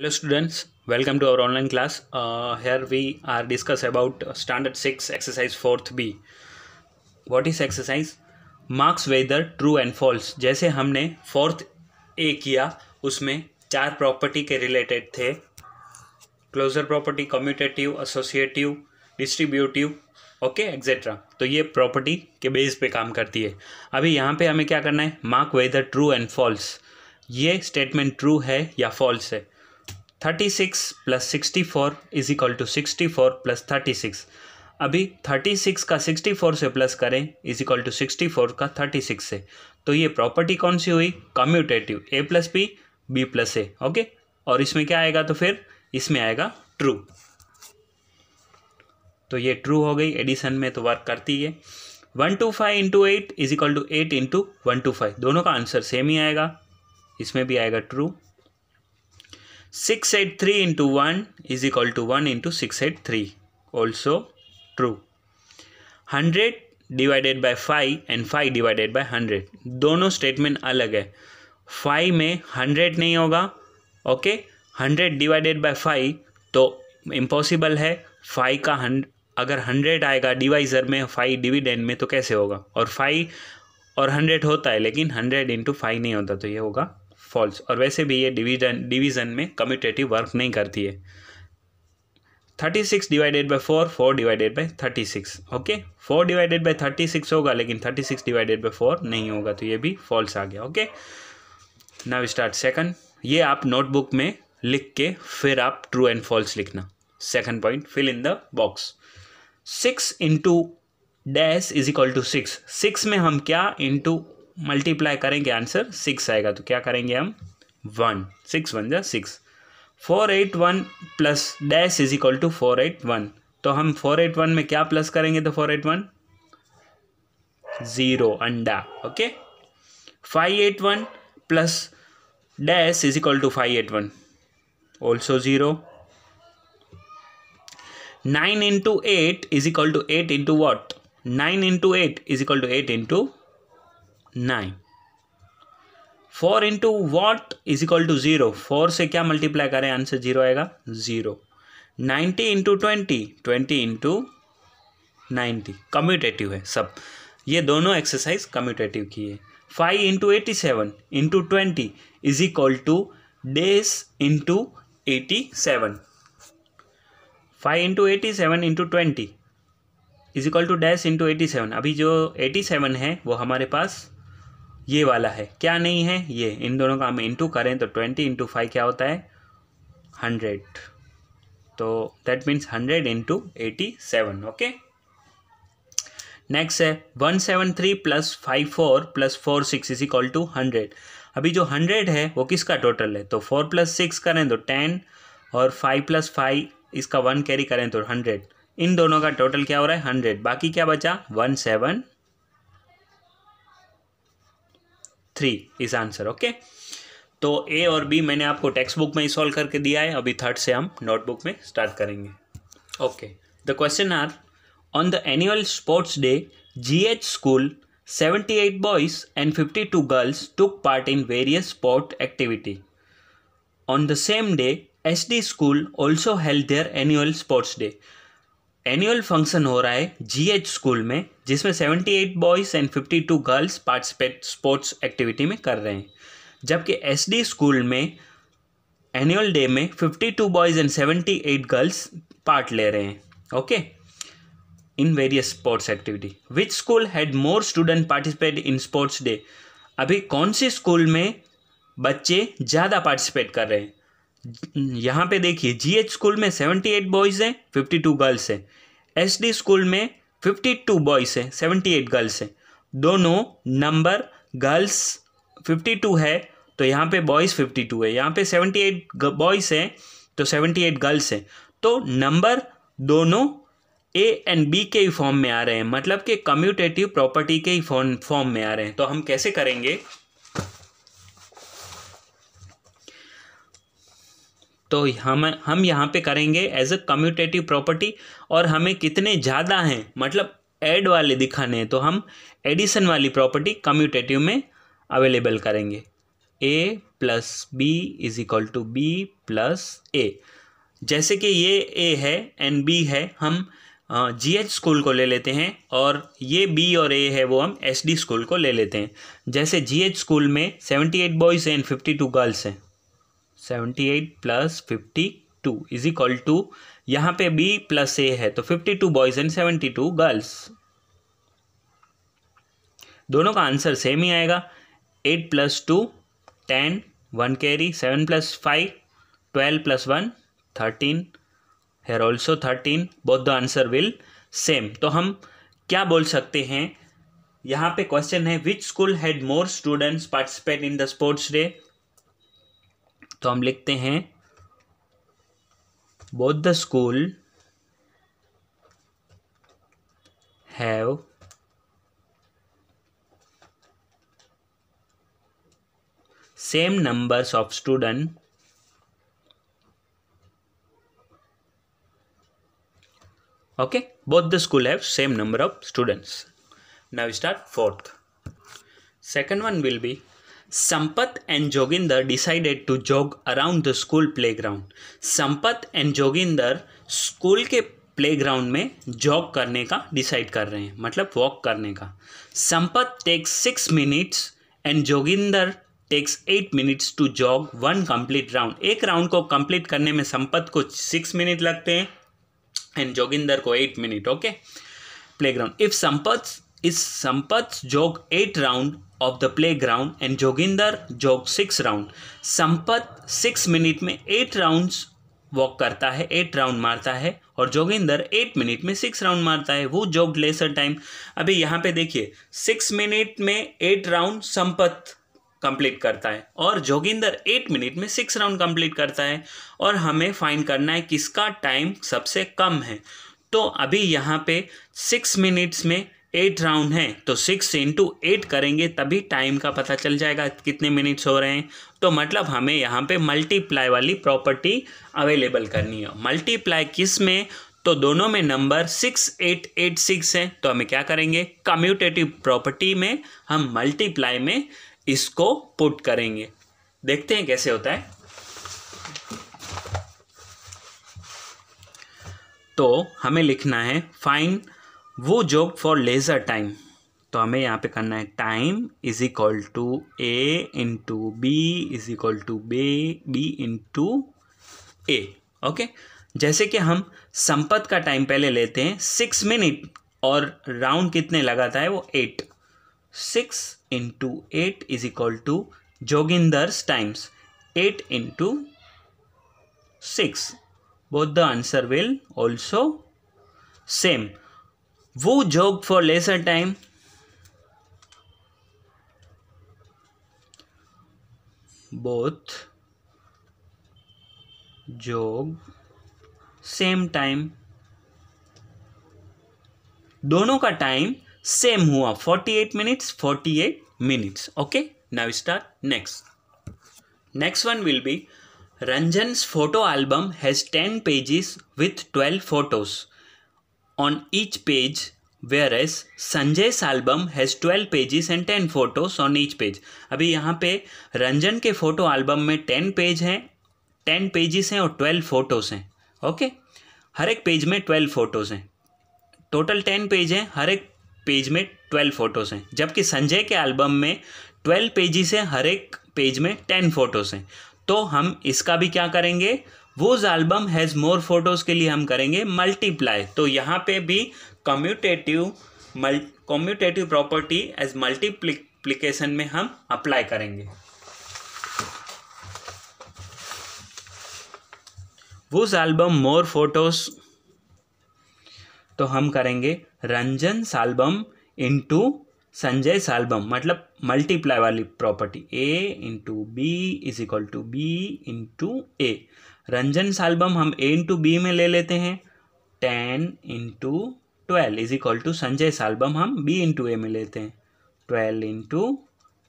Hello students welcome to our online class here we are discuss about standard six exercise fourth B B. Is exercise marks whether true and false जैसे हमने fourth ए किया उसमें चार property के related थे closure property commutative associative distributive okay etcetera तो ये property के बेस पर काम करती है अभी यहाँ पर हमें क्या करना है mark whether true and false ये स्टेटमेंट ट्रू है या फॉल्स है thirty six plus sixty four is equal to sixty four plus thirty six अभी थर्टी सिक्स का सिक्सटी फोर से प्लस करें is equal to sixty four का thirty six से तो ये प्रॉपर्टी कौन सी हुई commutative A plus B B plus A okay और इसमें क्या आएगा तो फिर इसमें आएगा ट्रू तो ये ट्रू हो गई एडिशन में तो वर्क करती है one two five into eight is equal to eight into one two five दोनों का आंसर सेम ही आएगा इसमें भी आएगा true six eight three 683 into 1 two one into six eight three also true hundred divided by five and five divided by hundred दोनों statement अलग है फाइव में हंड्रेड नहीं होगा okay hundred divided by five तो इम्पॉसिबल है five का हंड अगर हंड्रेड आएगा डिवाइजर में फाइव डिविडेंड में तो कैसे होगा और फाइव और हंड्रेड होता है लेकिन हंड्रेड इंटू फाइव नहीं होता तो ये होगा फॉल्स और वैसे भी ये डिवीजन डिवीजन में कम्यूटेटिव वर्क नहीं करती है thirty six divided by four four divided by thirty six okay four divided by thirty six होगा लेकिन thirty six divided by four नहीं होगा तो ये भी फॉल्स आ गया ओके नाउ स्टार्ट सेकंड ये आप नोटबुक में लिख के फिर आप ट्रू एंड फॉल्स लिखना second point fill in the box six into dash is equal to six six में हम क्या इंटू मल्टीप्लाई करेंगे आंसर सिक्स आएगा तो क्या करेंगे हम वन सिक्स वन जा six four eight one plus dash is equal to four eight one तो हम फोर एट वन में क्या प्लस करेंगे तो फोर एट वन ज़ीरो अंडा okay five eight one plus dash is equal to five eight one also zero nine into eight is equal to eight into what nine into eight is equal to eight into nine four into what is equal to zero four से क्या multiply करें answer zero आएगा zero ninety into twenty twenty into ninety commutative है सब ये दोनों exercise commutative की है five into eighty seven into twenty is equal to dash into eighty seven five into eighty seven into twenty is equal to dash into eighty seven अभी जो eighty seven है वो हमारे पास ये वाला है क्या नहीं है ये इन दोनों का हम इंटू करें तो ट्वेंटी इंटू फाइव क्या होता है हंड्रेड तो that means hundred into eighty seven okay next है one seven three plus five four plus four six is equal to hundred अभी जो हंड्रेड है वो किसका टोटल है तो फोर प्लस सिक्स करें तो टेन और फाइव प्लस फाइव इसका वन कैरी करें तो हंड्रेड इन दोनों का टोटल क्या हो रहा है हंड्रेड बाकी क्या बचा one seven three is answer okay तो ए और बी मैंने आपको टेक्स्ट बुक में ही सॉल्व करके दिया है अभी थर्ड से हम नोटबुक में स्टार्ट करेंगे okay the question are on the annual sports day G H school seventy eight boys and fifty two girls took part in various sport activity on the same day S D school also held their annual sports day annual function हो रहा है GH school में जिसमें 78 boys and 52 girls participate sports activity में कर रहे हैं जबकि एसडी स्कूल में एनुअल डे में 52 बॉयज़ एंड 78 गर्ल्स पार्ट ले रहे हैं okay in various sports activity which school had more student participate in sports day अभी कौन से स्कूल में बच्चे ज़्यादा पार्टिसिपेट कर रहे हैं यहाँ पे देखिए जीएच स्कूल में सेवेंटी एट बॉयज़ हैं फिफ्टी टू गर्ल्स हैं एसडी स्कूल में फिफ्टी टू बॉयज़ हैं सेवेंटी एट गर्ल्स हैं दोनों नंबर गर्ल्स फिफ्टी टू है तो यहाँ पे बॉयज़ फिफ्टी टू है यहाँ पे सेवेंटी एट बॉयज़ हैं तो सेवेंटी एट गर्ल्स हैं तो नंबर दोनों ए एंड बी के ही फॉर्म में आ रहे हैं मतलब कि कम्यूटेटिव प्रॉपर्टी के ही फॉर्म फॉर्म में आ रहे हैं तो हम कैसे करेंगे तो हम हम यहाँ पे करेंगे एज अ कम्यूटेटिव प्रॉपर्टी और हमें कितने ज़्यादा हैं मतलब एड वाले दिखाने हैं तो हम एडिशन वाली प्रॉपर्टी कम्यूटेटिव में अवेलेबल करेंगे A plus B is equal to B plus A जैसे कि ये ए है एंड बी है हम जी एच स्कूल को ले लेते हैं और ये बी और ए है वो हम एस डी स्कूल को ले लेते हैं जैसे जी एच स्कूल में सेवेंटी एट बॉयज़ हैं एंड फिफ्टी टू गर्ल्स हैं seventy eight plus fifty two is equal to यहाँ पे बी प्लस ए है तो fifty two boys and seventy two girls दोनों का आंसर सेम ही आएगा eight plus two ten one carry seven plus five twelve plus one thirteen here also thirteen both the answer will same तो हम क्या बोल सकते हैं यहाँ पे क्वेश्चन है which school had more students participate in the sports day तो हम लिखते हैं both school have same numbers of student okay both school have same number of students now start fourth second one will be and Joginder decided to jog around the school play ground Sampat and Joginder school के playground में jog करने का decide कर रहे हैं मतलब walk करने का Sampat takes six minutes and Joginder takes eight minutes to jog one complete round एक राउंड को कंप्लीट करने में संपत को सिक्स मिनट लगते हैं एंड जोगिंदर को eight minute okay playground if Sampat is Sampat jog eight round of the play ground and Joginder jog six round Sampat six minute में एट राउंड्स वॉक करता है एट राउंड मारता है और जोगिंदर एट मिनट में सिक्स राउंड मारता है वो जोग लेसर टाइम अभी यहाँ पे देखिए सिक्स मिनट में एट राउंड संपत कंप्लीट करता है और जोगिंदर एट मिनट में सिक्स राउंड कंप्लीट करता है और हमें फाइन करना है किसका टाइम सबसे कम है तो अभी यहाँ पे सिक्स मिनट्स में एट राउंड हैं तो सिक्स इंटू एट करेंगे तभी टाइम का पता चल जाएगा कितने मिनट्स हो रहे हैं तो मतलब हमें यहाँ पे मल्टीप्लाई वाली प्रॉपर्टी अवेलेबल करनी है मल्टीप्लाई किस में तो दोनों में number six eight eight six है तो हमें क्या करेंगे कम्यूटेटिव प्रॉपर्टी में हम मल्टीप्लाई में इसको पुट करेंगे देखते हैं कैसे होता है तो हमें लिखना है फाइन वो जॉब फॉर लेज़र टाइम तो हमें यहाँ पे करना है time is equal to A into B is equal to B B into A okay जैसे कि हम संपत का टाइम पहले लेते हैं सिक्स मिनट और राउंड कितने लगाता है वो eight six into eight is equal to Joginder's times eight into six both the answer will also same वो job for lesser time both job same time दोनों का टाइम सेम हुआ forty eight minutes forty eight minutes okay now start next next one will be Ranjan's photo album has ten pages with twelve photos on each page whereas Sanjay's album has 12 pages and 10 photos on each page अभी यहाँ पे रंजन के photo album में 10 page हैं 10 pages हैं और 12 photos हैं okay हर एक पेज में 12 फ़ोटोज़ हैं टोटल 10 पेज हैं हर एक पेज में 12 फ़ोटोज़ हैं जबकि संजय के एल्बम में 12 पेजेस हैं हर एक पेज में 10 फ़ोटोज़ हैं तो हम इसका भी क्या करेंगे whose album has more photos के लिए हम करेंगे मल्टीप्लाई तो यहाँ पे भी कम्यूटेटिव मल कम्यूटेटिव प्रॉपर्टी एज मल्टीप्लीकेशन में हम अप्लाई करेंगे वोज एल्बम मोर फोटोज़ तो हम करेंगे रंजन सालबम इंटू संजय साल्बम मतलब मल्टीप्लाई वाली property A into B is equal to B into A रंजन सालबम हम ए इंटू बी में ले लेते हैं ten into twelve is equal to संजय सालबम हम बी इंटू ए में लेते हैं twelve into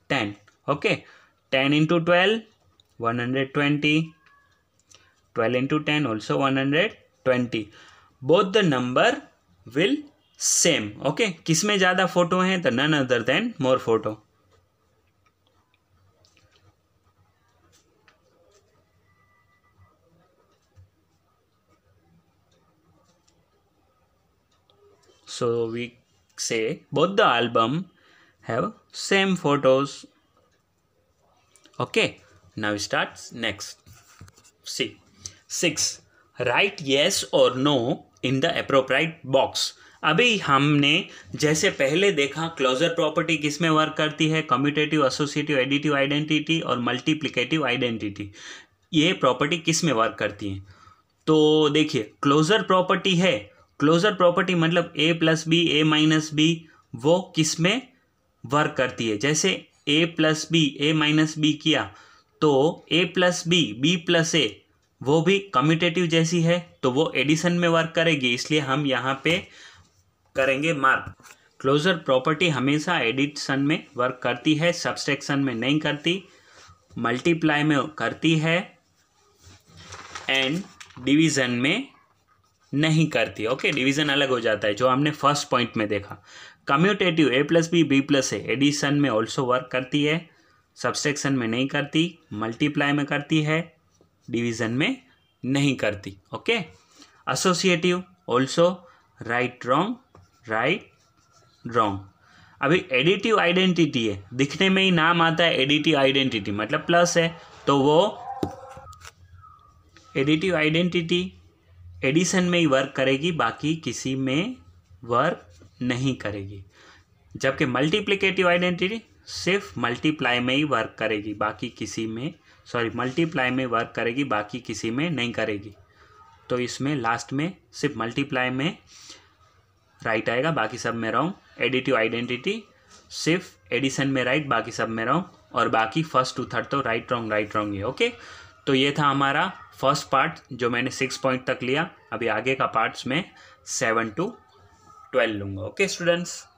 ten okay ten into twelve one hundred twenty twelve into ten also one hundred twenty both the number will same okay किस में ज़्यादा photo हैं तो none other than more photo so we say both the album have same photos okay now we start next see six write yes or no in the appropriate box अभी हमने जैसे पहले देखा क्लोजर प्रॉपर्टी किस में work करती है commutative associative additive identity और मल्टीप्लिकेटिव आइडेंटिटी ये प्रॉपर्टी किस में वर्क करती है तो देखिए क्लोजर प्रॉपर्टी है क्लोजर प्रॉपर्टी मतलब A plus B A minus B वो किस में वर्क करती है जैसे A plus B A minus B किया तो A plus B B plus A वो भी कम्यूटेटिव जैसी है तो वो एडिशन में वर्क करेगी इसलिए हम यहाँ पे करेंगे मार्क क्लोजर प्रॉपर्टी हमेशा एडिशन में वर्क करती है सब्सट्रैक्शन में नहीं करती मल्टीप्लाई में करती है एंड डिवीज़न में नहीं करती ओके डिवीज़न अलग हो जाता है जो हमने फर्स्ट पॉइंट में देखा commutative A plus B B plus A addition में ऑल्सो वर्क करती है सबसेक्शन में नहीं करती मल्टीप्लाई में करती है डिवीज़न में नहीं करती okay associative also right wrong right wrong अभी एडिटिव आइडेंटिटी है दिखने में ही नाम आता है एडिटिव आइडेंटिटी मतलब प्लस है तो वो एडिटिव आइडेंटिटी एडिशन में ही वर्क करेगी बाकी किसी में वर्क नहीं करेगी जबकि मल्टीप्लिकेटिव आइडेंटिटी सिर्फ मल्टीप्लाई में ही वर्क करेगी बाकी किसी में सॉरी मल्टीप्लाई में वर्क करेगी बाकी किसी में नहीं करेगी तो इसमें लास्ट में सिर्फ मल्टीप्लाई में राइट आएगा बाकी सब में रॉन्ग एडिटिव आइडेंटिटी सिर्फ एडिशन में राइट बाकी सब में रॉन्ग और बाकी फर्स्ट टू थर्ड तो राइट रॉन्ग राइट रॉन्ग ही ओके तो ये था हमारा फर्स्ट पार्ट जो मैंने सिक्स पॉइंट तक लिया अभी आगे का पार्ट्स में सेवन टू ट्वेल्व लूँगा ओके स्टूडेंट्स